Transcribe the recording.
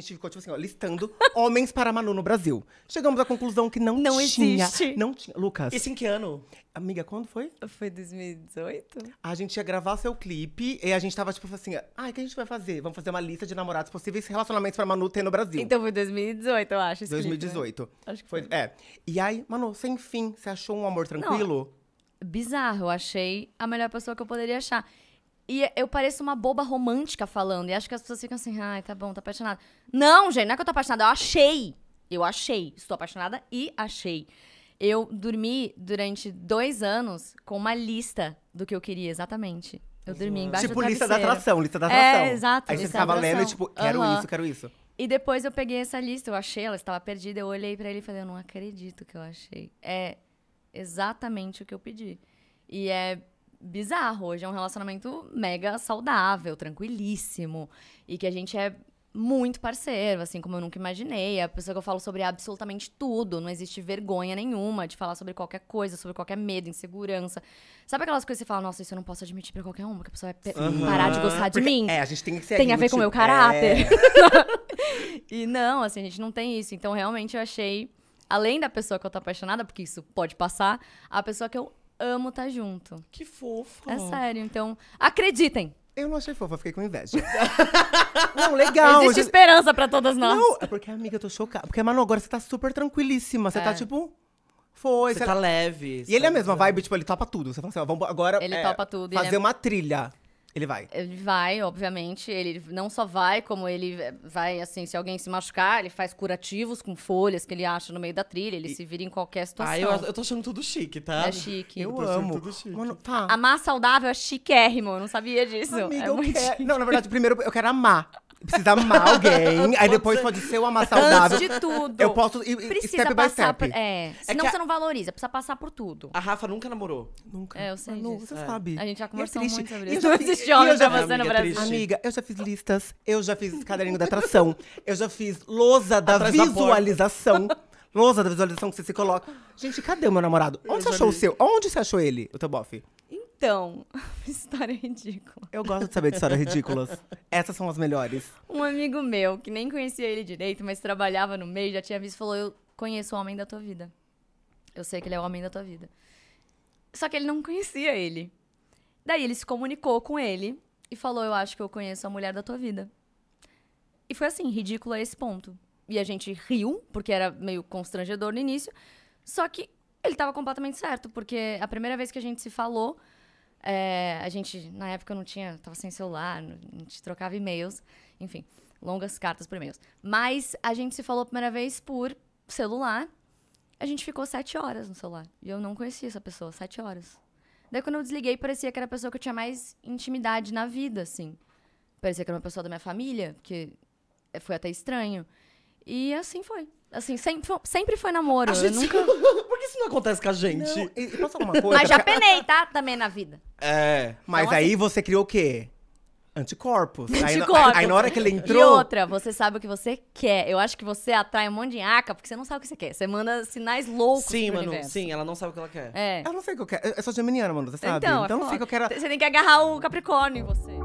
gente ficou, tipo assim, ó, listando homens para Manu no Brasil. Chegamos à conclusão que não, não tinha. Existe. Não tinha. Lucas. Isso em que ano? Amiga, quando foi? Foi 2018. A gente ia gravar seu clipe e a gente tava, tipo assim, ai, ah, o que a gente vai fazer? Vamos fazer uma lista de namorados possíveis relacionamentos para Manu ter no Brasil. Então foi 2018, eu acho. 2018. Clipe, né? Acho que foi. foi. É. E aí, Manu, sem fim, você achou um amor tranquilo? Não. Bizarro, eu achei a melhor pessoa que eu poderia achar. E eu pareço uma boba romântica falando. E acho que as pessoas ficam assim, ai, tá bom, tá apaixonada. Não, gente, não é que eu tô apaixonada, eu achei. Eu achei. Estou apaixonada e achei. Eu dormi durante dois anos com uma lista do que eu queria, exatamente. Eu dormi embaixo tipo, do lista da atração, lista da é, atração. É, exato. Aí você ficava lendo e tipo, quero uhum. isso, quero isso. E depois eu peguei essa lista, eu achei, ela estava perdida, eu olhei para ele e falei, eu não acredito que eu achei. É exatamente o que eu pedi. E é bizarro. Hoje é um relacionamento mega saudável, tranquilíssimo. E que a gente é muito parceiro, assim como eu nunca imaginei. É a pessoa que eu falo sobre absolutamente tudo. Não existe vergonha nenhuma de falar sobre qualquer coisa, sobre qualquer medo, insegurança. Sabe aquelas coisas que você fala, nossa, isso eu não posso admitir pra qualquer uma, que a pessoa vai uhum. parar de gostar Porque, de mim? É, a gente tem que ser. Tem a ver com o meu caráter. É. e não, assim, a gente não tem isso. Então, realmente, eu achei além da pessoa que eu tô apaixonada, porque isso pode passar, a pessoa que eu amo estar tá junto. Que fofa. É sério, então acreditem. Eu não achei fofa, fiquei com inveja. não, legal. Existe gente... esperança pra todas nós. Não, é porque, amiga, eu tô chocada. Porque, Manu, agora você tá super tranquilíssima. Você tá, é. tá tipo. Foi. Você, você tá ela... Tá leve. E ele é a mesma vibe, tipo, ele topa tudo. Você fala assim, ó, vamos agora. Ele é, topa tudo. É fazer uma trilha. Ele vai. Ele vai, obviamente. Ele não só vai, como ele vai, assim, se alguém se machucar, ele faz curativos com folhas que ele acha no meio da trilha, ele e... se vira em qualquer situação. Ah, eu, eu tô achando tudo chique, tá? É chique. Eu, eu amo. Tudo chique. Mano, tá. Amar saudável é chiquérrimo, eu não sabia disso. Amiga, é eu quero... Não, na verdade, primeiro eu quero amar. Precisa amar alguém. aí depois pode ser o amar saudável. Antes de tudo. Eu posso ir Precisa step by step. Por, é, é senão é você a... não valoriza. Precisa passar por tudo. A Rafa nunca namorou. Nunca. É, eu sei Manu, disso. Você é. sabe. A gente já é conversou é muito sobre isso. Não existe homem pra você no Brasil. Amiga, eu já fiz listas. Eu já fiz caderninho da atração. Eu já fiz lousa da Atrás visualização. Da lousa da visualização que você se coloca. Gente, cadê o meu namorado? Onde eu você achou o seu? Onde você achou ele, o teu bofe? Então, história ridícula. Eu gosto de saber de histórias ridículas. Essas são as melhores. Um amigo meu, que nem conhecia ele direito, mas trabalhava no meio, já tinha visto, falou: Eu conheço o homem da tua vida. Eu sei que ele é o homem da tua vida. Só que ele não conhecia ele. Daí ele se comunicou com ele e falou: Eu acho que eu conheço a mulher da tua vida. E foi assim, ridículo a esse ponto. E a gente riu, porque era meio constrangedor no início. Só que ele estava completamente certo, porque a primeira vez que a gente se falou, é, a gente, na época, não tinha, tava sem celular, a gente trocava e-mails, enfim, longas cartas por e-mails. Mas a gente se falou a primeira vez por celular. A gente ficou sete horas no celular. E eu não conhecia essa pessoa, sete horas. Daí, quando eu desliguei, parecia que era a pessoa que eu tinha mais intimidade na vida, assim. Parecia que era uma pessoa da minha família, que foi até estranho. E assim foi. Assim, sempre, sempre foi namoro. A gente... nunca... Por que isso não acontece com a gente? Não. E, posso falar uma coisa? Mas já penei, tá? Também na vida. É. Mas então, aí assim... você criou o quê? Anticorpos. Anticorpos. Aí, aí, na hora que ele entrou. E outra, você sabe o que você quer. Eu acho que você atrai um monte de aca porque você não sabe o que você quer. Você manda sinais loucos sim, pro mano, universo. Sim, ela não sabe o que ela quer. É. Ela não sabe o que eu quero. Eu sou geminiana, mano, você sabe? Então, então eu sei que eu quero. Você tem que agarrar o Capricórnio em você.